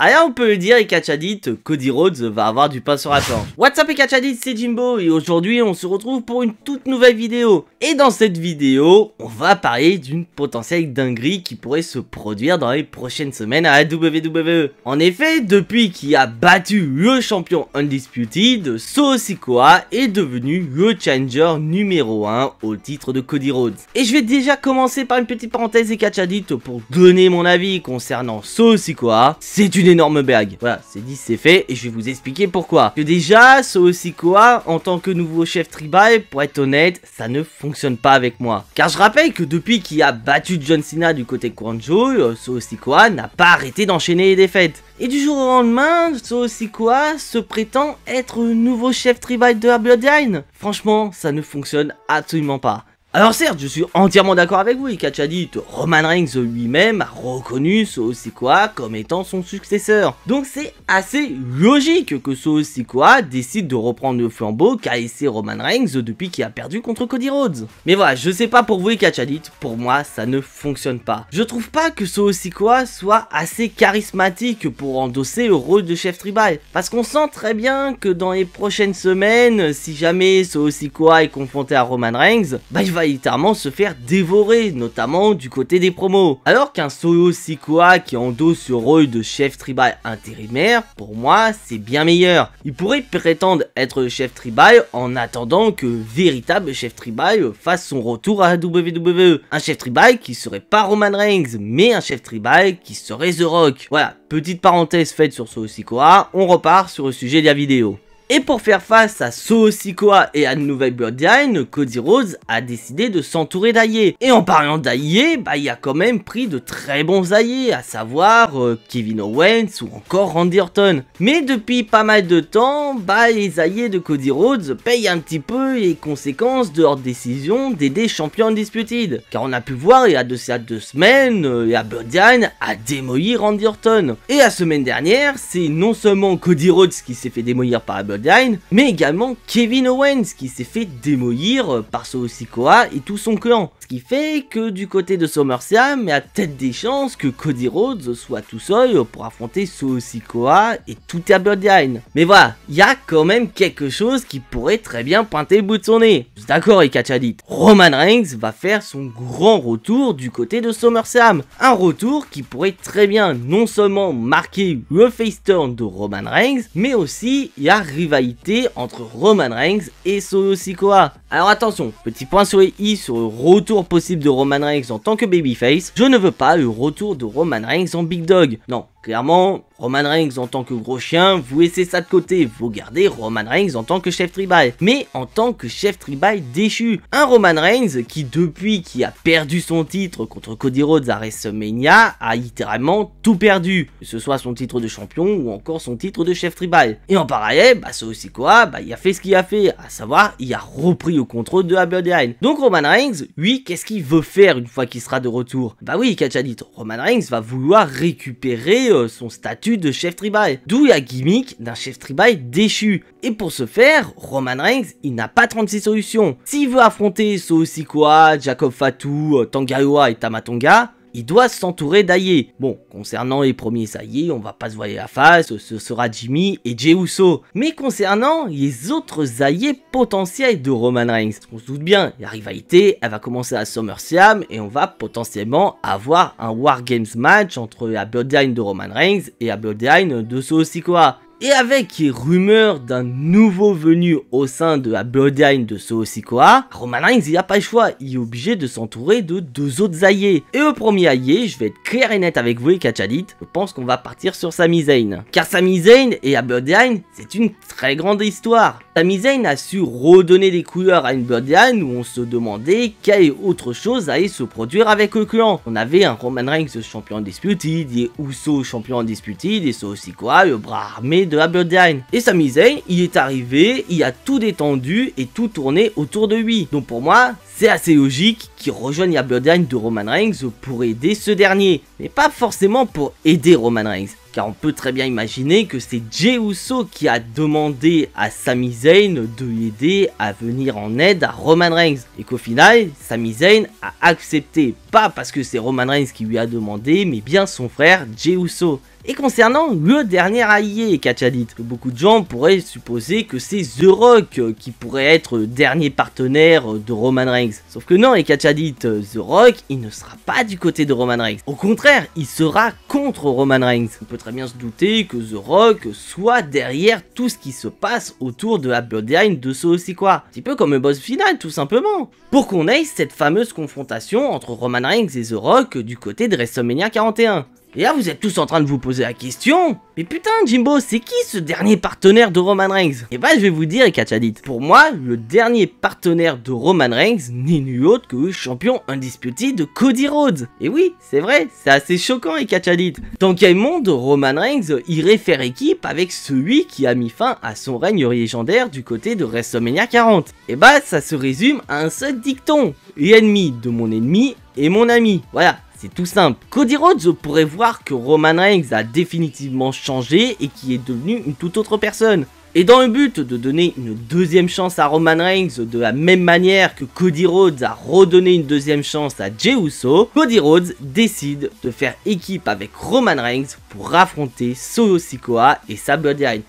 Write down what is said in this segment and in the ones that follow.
Alors ah, on peut le dire, et Kachadit, Cody Rhodes va avoir du pain sur la planche. What's up, et Kachadit, c'est Jimbo, et aujourd'hui, on se retrouve pour une toute nouvelle vidéo. Et dans cette vidéo, on va parler d'une potentielle dinguerie qui pourrait se produire dans les prochaines semaines à WWE. En effet, depuis qu'il a battu le champion Undisputed, Soosikoa est devenu le challenger numéro 1 au titre de Cody Rhodes. Et je vais déjà commencer par une petite parenthèse et Kachadit pour donner mon avis concernant Solo C'est une énorme Voilà, c'est dit, c'est fait, et je vais vous expliquer pourquoi. Que déjà, Soosikoa, en tant que nouveau chef tribal, pour être honnête, ça ne fonctionne pas avec moi. Car je rappelle que depuis qu'il a battu John Cena du côté Kwanjo, Soosikoa euh, n'a pas arrêté d'enchaîner les défaites. Et du jour au lendemain, Soosikoa se prétend être nouveau chef tribal de la Bloodline. Franchement, ça ne fonctionne absolument pas. Alors certes, je suis entièrement d'accord avec vous, et a dit Roman Reigns lui-même a reconnu quoi comme étant son successeur. Donc c'est assez logique que quoi décide de reprendre le flambeau qu'a laissé Roman Reigns depuis qu'il a perdu contre Cody Rhodes. Mais voilà, je sais pas pour vous et a pour moi ça ne fonctionne pas. Je trouve pas que quoi soit assez charismatique pour endosser le rôle de chef tribal, parce qu'on sent très bien que dans les prochaines semaines, si jamais quoi est confronté à Roman Reigns, bah littéralement se faire dévorer, notamment du côté des promos. Alors qu'un Soyo Sikoa qui endosse ce rôle de chef tribal intérimaire, pour moi, c'est bien meilleur. Il pourrait prétendre être chef tribal en attendant que véritable chef tribal fasse son retour à WWE. Un chef tribal qui serait pas Roman Reigns, mais un chef tribal qui serait The Rock. Voilà, petite parenthèse faite sur Soyo Sikoa, on repart sur le sujet de la vidéo. Et pour faire face à Soosikoa et à Nouvelle nouvelle Bloodline, Cody Rhodes a décidé de s'entourer d'alliés. Et en parlant d'Aïe, bah, il a quand même pris de très bons alliés, à savoir euh, Kevin Owens ou encore Randy Orton. Mais depuis pas mal de temps, bah, les alliés de Cody Rhodes payent un petit peu les conséquences de leur décision d'aider Champion Undisputed. Car on a pu voir il y a deux semaines, euh, la Bloodline a démoli Randy Orton. Et la semaine dernière, c'est non seulement Cody Rhodes qui s'est fait démolir par mais également Kevin Owens qui s'est fait démolir par Sikoa et tout son clan. Ce qui fait que du côté de SummerSlam, il y a peut-être des chances que Cody Rhodes soit tout seul pour affronter Sikoa et tout à Bloodline. Mais voilà, il y a quand même quelque chose qui pourrait très bien pointer le bout de son nez. D'accord et dit, Roman Reigns va faire son grand retour du côté de SummerSlam. Un retour qui pourrait très bien non seulement marquer le face turn de Roman Reigns, mais aussi y arriver rivalité entre Roman Reigns et Solo Sikoa. Alors attention, petit point sur les i sur le retour possible de Roman Reigns en tant que babyface, je ne veux pas le retour de Roman Reigns en Big Dog. Non, Clairement, Roman Reigns en tant que gros chien, vous laissez ça de côté, vous gardez Roman Reigns en tant que chef tribal, mais en tant que chef tribal déchu. Un Roman Reigns qui depuis qui a perdu son titre contre Cody Rhodes à WrestleMania a littéralement tout perdu, que ce soit son titre de champion ou encore son titre de chef tribal. Et en parallèle, bah c'est aussi quoi, bah il a fait ce qu'il a fait, à savoir il a repris au contrôle de la Donc Roman Reigns, oui, qu'est-ce qu'il veut faire une fois qu'il sera de retour Bah oui, Kachadit, Roman Reigns va vouloir récupérer euh, son statut de chef tribal, d'où la gimmick d'un chef tribal déchu. Et pour ce faire, Roman Reigns, il n'a pas 36 solutions. S'il veut affronter Soo Jacob Fatu, euh, Tangaiwa et Tamatonga, il doit s'entourer d'Aye. Bon, concernant les premiers Aye, on va pas se voir la face, ce sera Jimmy et Jey Mais concernant les autres Aye potentiels de Roman Reigns, on se doute bien, la rivalité, elle va commencer à SummerSlam et on va potentiellement avoir un WarGames match entre la Bloodline de Roman Reigns et la Bloodline de aussi quoi. Et avec les rumeurs d'un nouveau venu au sein de la de Soosikoa, Roman Reigns il a pas le choix, il est obligé de s'entourer de deux autres alliés. Et au premier allié, je vais être clair et net avec vous et Kachadit, je pense qu'on va partir sur Sami Zayn. Car Sami Zayn et la bloodline, c'est une très grande histoire. Zayn a su redonner des couleurs à une Bloodline où on se demandait quelle autre chose allait se produire avec le clan. On avait un Roman Reigns champion disputé, des Uso champion disputed et aussi quoi le bras armé de la Bloodline. Et Zayn il est arrivé, il a tout détendu et tout tourné autour de lui. Donc pour moi, c'est assez logique qu'il rejoigne la Bloodline de Roman Reigns pour aider ce dernier mais pas forcément pour aider Roman Reigns. Car on peut très bien imaginer que c'est Jey Uso qui a demandé à Sami Zayn de l'aider à venir en aide à Roman Reigns. Et qu'au final, Sami Zayn a accepté, pas parce que c'est Roman Reigns qui lui a demandé, mais bien son frère Jey Uso. Et concernant le dernier allié Kachadit, beaucoup de gens pourraient supposer que c'est The Rock qui pourrait être le dernier partenaire de Roman Reigns. Sauf que non, et euh, The Rock, il ne sera pas du côté de Roman Reigns. Au contraire, il sera contre Roman Reigns. On peut très bien se douter que The Rock soit derrière tout ce qui se passe autour de la bloodline de ce aussi quoi. Un petit peu comme le boss final, tout simplement. Pour qu'on ait cette fameuse confrontation entre Roman Reigns et The Rock du côté de WrestleMania 41. Et là, vous êtes tous en train de vous poser la question. Mais putain, Jimbo, c'est qui ce dernier partenaire de Roman Reigns Et eh bah, ben, je vais vous dire, Ekachadit. Pour moi, le dernier partenaire de Roman Reigns n'est nul autre que le champion indisputé de Cody Rhodes. Et oui, c'est vrai, c'est assez choquant, Ekachadit. Eh, Dans quel monde Roman Reigns irait faire équipe avec celui qui a mis fin à son règne légendaire du côté de WrestleMania 40 Et bah, ça se résume à un seul dicton. L'ennemi de mon ennemi est mon ami. Voilà, c'est tout simple. Cody Rhodes pourrait voir que Roman Reigns a définitivement changé et qu'il est devenu une toute autre personne. Et dans le but de donner une deuxième chance à Roman Reigns de la même manière que Cody Rhodes a redonné une deuxième chance à Jey Uso, Cody Rhodes décide de faire équipe avec Roman Reigns pour affronter Solo Sikoa et sa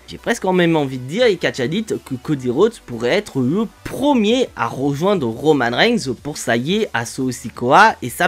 J'ai presque en même envie de dire, et Kachadit que Cody Rhodes pourrait être le premier à rejoindre Roman Reigns pour s'allier à Solo Sikoa et sa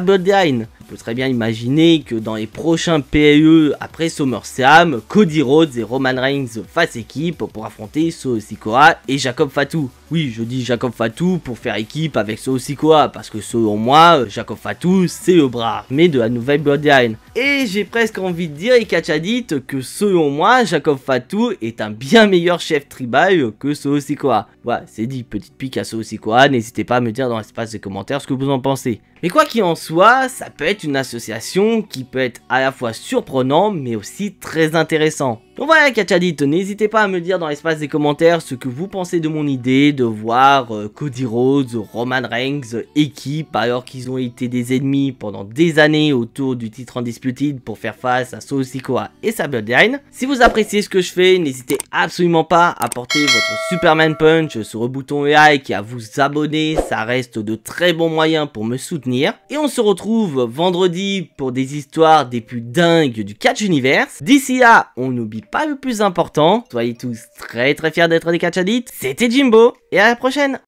peut très bien imaginer que dans les prochains PAE après SummerSlam, Cody Rhodes et Roman Reigns fassent équipe pour affronter So et Jacob Fatou. Oui, je dis Jacob Fatou pour faire équipe avec Soo Sikoa, parce que selon moi, Jacob Fatou, c'est le bras armé de la nouvelle Bloodline. Et j'ai presque envie de dire, dit, que selon moi, Jacob Fatou est un bien meilleur chef tribal que Soo Sikoa. Voilà, c'est dit, petite pique à quoi, n'hésitez pas à me dire dans l'espace des commentaires ce que vous en pensez. Mais quoi qu'il en soit, ça peut être une association qui peut être à la fois surprenante mais aussi très intéressant. Donc voilà dit, n'hésitez pas à me dire dans l'espace des commentaires ce que vous pensez de mon idée de voir euh, Cody Rhodes, Roman Reigns, équipe alors qu'ils ont été des ennemis pendant des années autour du titre Undisputed pour faire face à Solo Sikoa et sa Si vous appréciez ce que je fais, n'hésitez absolument pas à porter votre Superman Punch sur le bouton like et à vous abonner, ça reste de très bons moyens pour me soutenir. Et on se retrouve vendredi pour des histoires des plus dingues du catch universe. D'ici là, on oublie pas le plus important. Soyez tous très très fiers d'être des catch addicts. C'était Jimbo et à la prochaine